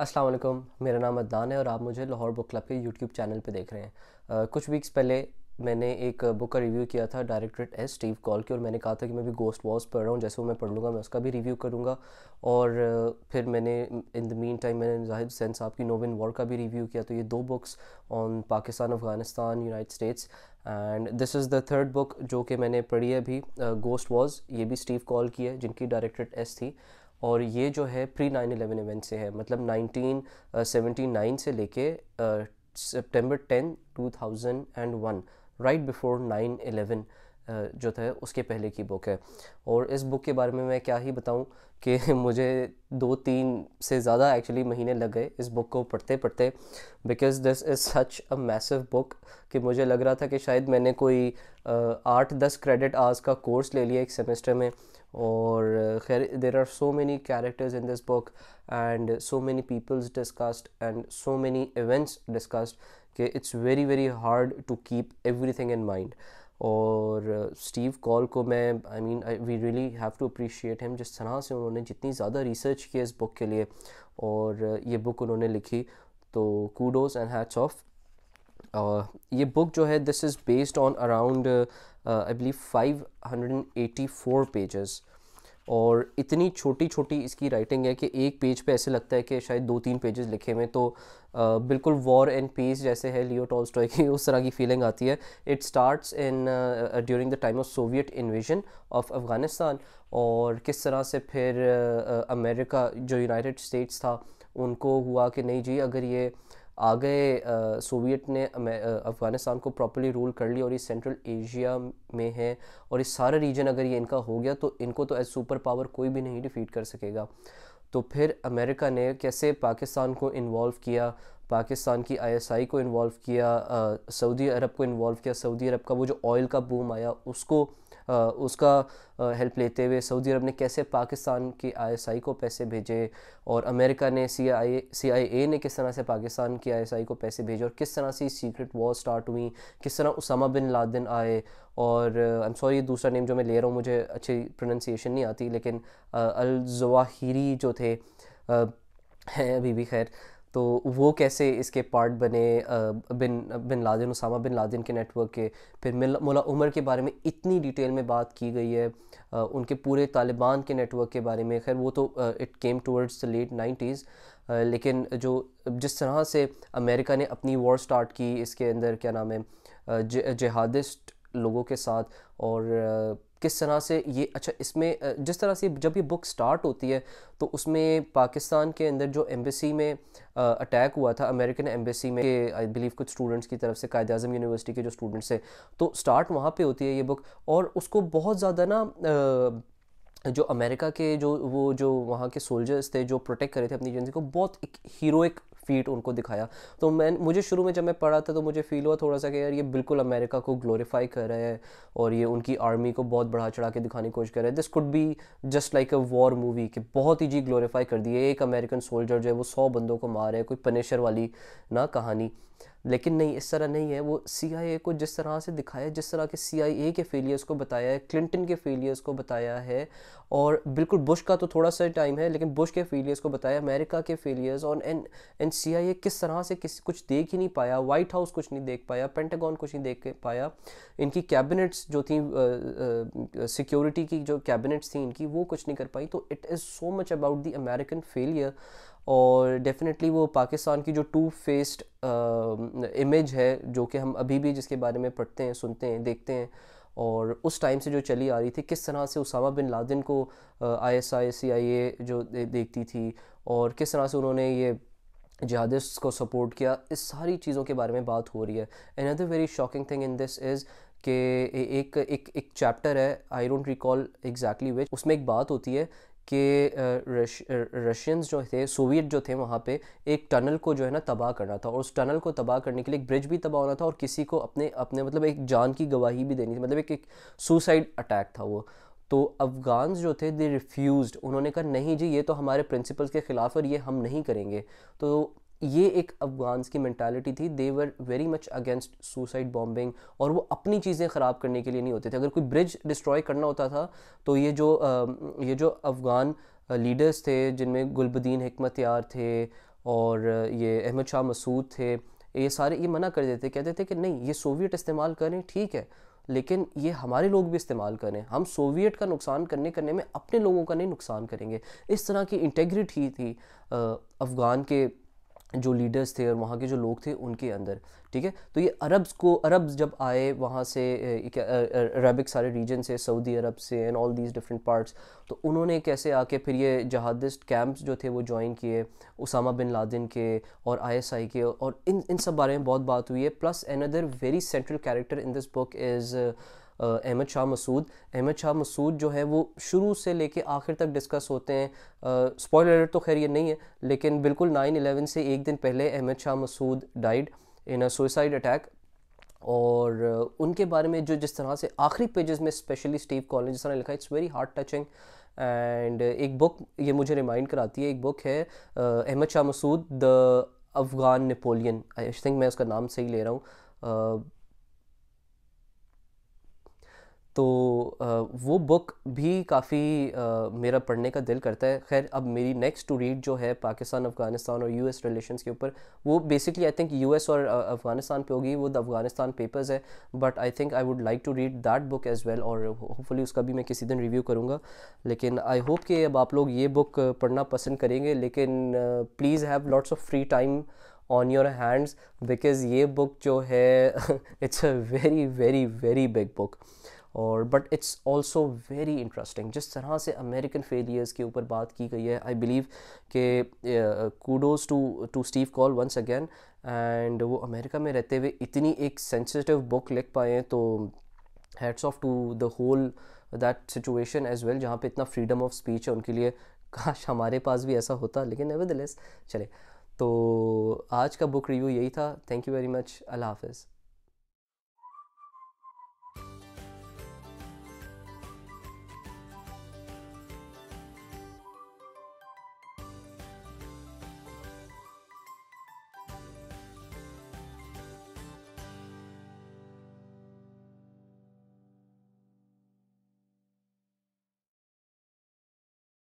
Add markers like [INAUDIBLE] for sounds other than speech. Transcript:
असलम मेरा नाम अदनान है और आप मुझे लाहौर बुक क्लब के यूट्यूब चैनल पे देख रहे हैं आ, कुछ वीक्स पहले मैंने एक बुक का रिव्यू किया था डायरेक्टरेट एस स्टीव कॉल की और मैंने कहा था कि मैं भी गोस्ट वॉस पढ़ रहा हूँ जैसे वो मैं पढ़ लूँगा मैं उसका भी रिव्यू करूँगा और फिर मैंने इन द मीन टाइम मैंने जाहिद हुसैन साहब की नोविन वॉर का भी रिव्यू किया तो ये दो books on Pakistan Afghanistan united states and this is the third book जो कि मैंने पढ़ी है अभी गोस्ट वॉज ये भी स्टीव कॉल की है जिनकी डायरेक्टरेट एस थी और ये जो है प्री नाइन एलेवन इवेंट से है मतलब नाइनटीन सेवेंटी नाइन से लेके सितंबर ten two thousand and one right before nine eleven जो था उसके पहले की बुक है और इस बुक के बारे में मैं क्या ही बताऊं कि [LAUGHS] मुझे दो तीन से ज़्यादा एक्चुअली महीने लग गए इस बुक को पढ़ते पढ़ते because this is such a massive book कि मुझे लग रहा था कि शायद मैंने कोई आठ दस क्रेडिट आज का कोर्स ले लिया एक सेमेस्टर में और खैर there are so many characters in this book and so many peoples discussed and so many events discussed कि it's very very hard to keep everything in mind और स्टीव कॉल को मैं I mean we really have to appreciate him जिस तरह से उन्होंने जितनी ज़्यादा रिसर्च की इस बुक के लिए और ये बुक उन्होंने लिखी तो कूडोज एंड हैट्स ऑफ ये बुक जो है this is based on around I believe five hundred and eighty four pages और इतनी छोटी छोटी इसकी राइटिंग है कि एक पेज पे ऐसे लगता है कि शायद दो तीन पेजेस लिखे हुए तो आ, बिल्कुल वॉर एंड पीस जैसे है लियो स्टॉय की उस तरह की फीलिंग आती है it starts in during the time of Soviet invasion of Afghanistan और किस तरह से फिर अमेरिका जो यूनाइटेड स्टेट्स था उनको हुआ कि नहीं जी अगर ये आ गए सोवियत ने अफ़गानिस्तान को प्रॉपरली रूल कर लिया और ये सेंट्रल एशिया में है और ये सारा रीजन अगर ये इनका हो गया तो इनको तो एज सुपर पावर कोई भी नहीं डिफ़ीट कर सकेगा तो फिर अमेरिका ने कैसे पाकिस्तान को इन्वॉल्व किया पाकिस्तान की आईएसआई को इन्वॉल्व किया सऊदी अरब को इन्वॉल्व किया सऊदी अरब का वो जो ऑयल का बूम आया उसको आ, उसका हेल्प लेते हुए सऊदी अरब ने कैसे पाकिस्तान की आईएसआई को पैसे भेजे और अमेरिका ने सी आई सी आई ए ने किस तरह से पाकिस्तान की आईएसआई को पैसे भेजे और किस तरह से सीक्रेट वॉर स्टार्ट हुई किस तरह उसामा बिन लादेन आए और आई एम सॉरी दूसरा नेम जो मैं ले रहा हूँ मुझे अच्छी प्रोनंसिएशन नहीं आती लेकिन अलजवाहिरी जो थे आ, हैं अभी भी खैर तो वो कैसे इसके पार्ट बने बिन बिन लादिन उसामा बिन लादिन के नेटवर्क के फिर मौला उमर के बारे में इतनी डिटेल में बात की गई है उनके पूरे तालिबान के नेटवर्क के बारे में खैर वो तो it came towards the late nineties लेकिन जो जिस तरह से अमेरिका ने अपनी वॉर स्टार्ट की इसके अंदर क्या नाम है जिहादिस्ट लोगों के साथ और किस तरह से ये अच्छा इसमें जिस तरह से जब ये बुक स्टार्ट होती है तो उसमें पाकिस्तान के अंदर जो एम्बेसी में अटैक हुआ था अमेरिकन एम्बेसी में आई बिलीव कुछ स्टूडेंट्स की तरफ से कायद अजम यूनिवर्सिटी के जो स्टूडेंट्स हैं तो स्टार्ट वहाँ पे होती है ये बुक और उसको बहुत ज़्यादा ना आ, जो अमेरिका के जो वो जो वहाँ के सोल्जर्स थे जो प्रोटेक्ट करे थे अपनी जिंदगी को बहुत एक हीरोइक फीट उनको दिखाया तो मैं मुझे शुरू में जब मैं पढ़ा था तो मुझे फील हुआ थोड़ा सा कि यार ये बिल्कुल अमेरिका को ग्लोरीफाई कर रहा है और ये उनकी आर्मी को बहुत बढ़ा चढ़ा के दिखाने की कोशिश कर रहा है this could be just like a war movie कि बहुत ही जी ग्लोरीफाई कर दिए एक अमेरिकन सोल्जर जो है वो सौ बंदों को मार है कोई पनिशर वाली ना कहानी लेकिन नहीं इस तरह नहीं है वो सी को जिस तरह से दिखाया जिस तरह के सी के फेलियर्स को बताया है क्लिंटन के फेलियर्स को बताया है और बिल्कुल बुश का तो थोड़ा सा टाइम है लेकिन बुश के फेलियर्स को बताया अमेरिका के फेलियर्स और एंड एंड सी किस तरह से किस कुछ देख ही नहीं पाया वाइट हाउस कुछ नहीं देख पाया पेंटागॉन कुछ नहीं देख पाया इनकी कैबिनेट्स जो थी सिक्योरिटी की जो कैबिनेट्स थी इनकी वो कुछ नहीं कर पाई तो it is so much about the American failure और डेफिनेटली वो पाकिस्तान की जो टू फेस्ड इमेज है जो कि हम अभी भी जिसके बारे में पढ़ते हैं सुनते हैं देखते हैं और उस टाइम से जो चली आ रही थी किस तरह से उसामा बिन लादेन को आई एस आई सी आई ए जो दे, देखती थी और किस तरह से उन्होंने ये जहादिस्ट को सपोर्ट किया इस सारी चीज़ों के बारे में बात हो रही है another very shocking thing in this is कि एक एक एक चैप्टर है I don't recall exactly which उसमें एक बात होती है कि रशियंस जो थे सोवियत जो थे वहाँ पे एक टनल को जो है ना तबाह करना था और उस टनल को तबाह करने के लिए एक ब्रिज भी तबाह होना था और किसी को अपने अपने मतलब एक जान की गवाही भी देनी थी मतलब एक एक सुसाइड अटैक था वो तो अफ़गान जो थे दे रिफ्यूज़ उन्होंने कहा नहीं जी ये तो हमारे प्रिंसिपल्स के ख़िलाफ़ और ये हम नहीं करेंगे तो ये एक अफगान्स की मैंटालिटी थी they were very much against suicide bombing और वो अपनी चीज़ें ख़राब करने के लिए नहीं होते थे अगर कोई ब्रिज डिस्ट्रॉय करना होता था तो ये जो आ, ये जो अफ़गान लीडर्स थे जिनमें गुलबद्दीन हमत यार थे और ये अहमद शाह मसूद थे ये सारे ये मना कर देते कहते थे कि नहीं ये सोवियत इस्तेमाल करें ठीक है लेकिन ये हमारे लोग भी इस्तेमाल करें हम सोवियत का नुकसान करने करने में अपने लोगों का नहीं नुकसान करेंगे इस तरह की इंटेग्रिटी थी अफ़गान के जो लीडर्स थे और वहाँ के जो लोग थे उनके अंदर ठीक है तो ये अरब्स को अरब्स जब आए वहाँ से अरबिक सारे रीजन से सऊदी अरब से and all these different parts तो उन्होंने कैसे आके फिर ये जहादिस्ट कैंप्स जो थे वो ज्वाइन किए उसामा बिन लादिन के और आईएसआई के और इन इन सब बारे में बहुत बात हुई है plus another very central character in this book is Ahmad Shah Massoud Ahmad Shah Massoud जो है वो शुरू से लेके आखिर तक डिस्कस होते हैं स्पॉइलर अलर्ट तो खैर ये नहीं है लेकिन बिल्कुल नाइन अलेवन से एक दिन पहले Ahmad Shah Massoud died in a suicide attack और उनके बारे में जो जिस तरह से आखिरी पेजेस में स्पेशली स्टीव कॉलेज जिस तरह लिखा it's very hard touching and एक बुक ये मुझे रिमाइंड कराती है एक बुक है Ahmad Shah Massoud the Afghan Napoleon I think मैं उसका नाम सही ले रहा हूँ तो वो बुक भी काफ़ी मेरा पढ़ने का दिल करता है खैर अब मेरी नेक्स्ट टू रीड जो है पाकिस्तान अफगानिस्तान और यूएस रिलेशंस के ऊपर वो बेसिकली आई थिंक यूएस और अफगानिस्तान पे होगी वो द अफगानिस्तान पेपर्स है but I think I would like to read that book as well और होपफुली उसका भी मैं किसी दिन रिव्यू करूँगा लेकिन आई होप कि अब आप लोग ये बुक पढ़ना पसंद करेंगे लेकिन please have lots of free time on your hands because ये बुक जो है it's a very very very big book और but it's also very interesting जिस तरह से अमेरिकन फेलियर्स के ऊपर बात की गई है आई बिलीव के kudos to to Steve Coll once again and वो अमेरिका में रहते हुए इतनी एक सेंसिटिव बुक लिख पाए हैं तो heads off to the whole that situation as well जहाँ पे इतना फ्रीडम ऑफ स्पीच है उनके लिए काश हमारे पास भी ऐसा होता लेकिन एवर चले तो आज का बुक रिव्यू यही था थैंक यू वेरी मच अल्लाह हाफिज़